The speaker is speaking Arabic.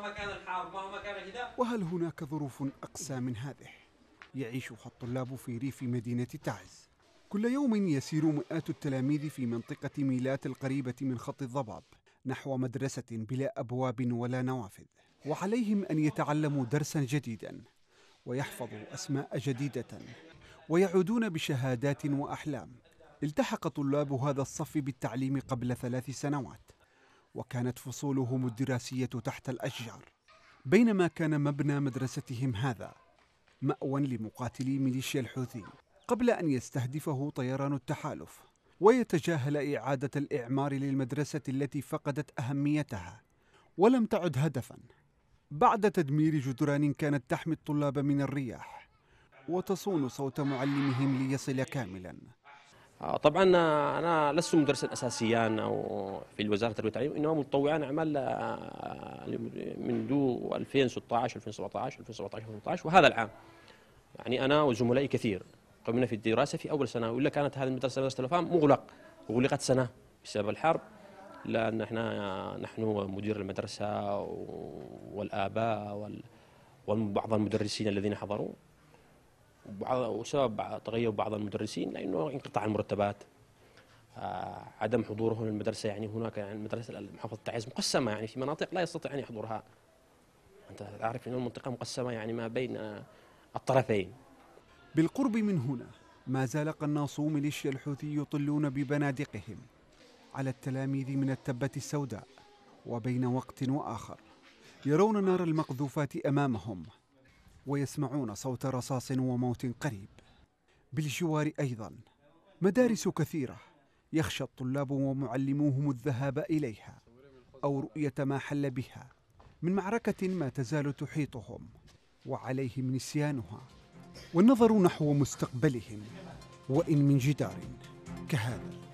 مهما كان الحار مهما كان كذا وهل هناك ظروف أقسى من هذه؟ يعيشها الطلاب في ريف مدينة تعز كل يوم يسير مئات التلاميذ في منطقة ميلات القريبة من خط الضباب نحو مدرسة بلا أبواب ولا نوافذ وعليهم أن يتعلموا درسا جديدا ويحفظوا أسماء جديدة ويعودون بشهادات وأحلام التحق طلاب هذا الصف بالتعليم قبل ثلاث سنوات وكانت فصولهم الدراسية تحت الأشجار بينما كان مبنى مدرستهم هذا مأوى لمقاتلي ميليشيا الحوثي قبل أن يستهدفه طيران التحالف ويتجاهل إعادة الإعمار للمدرسة التي فقدت أهميتها ولم تعد هدفا بعد تدمير جدران كانت تحمي الطلاب من الرياح وتصون صوت معلمهم ليصل كاملا آه، طبعا انا لست مدرسا اساسيا او في وزاره التربيه والتعليم انما متطوعا اعمال منذ 2016 2017 2017 وهذا العام يعني انا وزملائي كثير قمنا في الدراسه في اول سنه والا كانت هذه المدرسه مدرسه الافهام مغلق اغلقت سنه بسبب الحرب لان احنا نحن ومدير المدرسه والاباء وبعض المدرسين الذين حضروا وسبب تغيب بعض المدرسين لانه انقطاع المرتبات آه، عدم حضورهم للمدرسه يعني هناك يعني المدرسه محافظه تعز مقسمه يعني في مناطق لا يستطيع ان يحضرها انت تعرف ان المنطقه مقسمه يعني ما بين آه، الطرفين بالقرب من هنا ما زال قناصو ميليشيا الحوثي يطلون ببنادقهم على التلاميذ من التبه السوداء وبين وقت واخر يرون نار المقذوفات امامهم ويسمعون صوت رصاص وموت قريب بالجوار أيضا مدارس كثيرة يخشى الطلاب ومعلموهم الذهاب إليها أو رؤية ما حل بها من معركة ما تزال تحيطهم وعليهم نسيانها والنظر نحو مستقبلهم وإن من جدار كهذا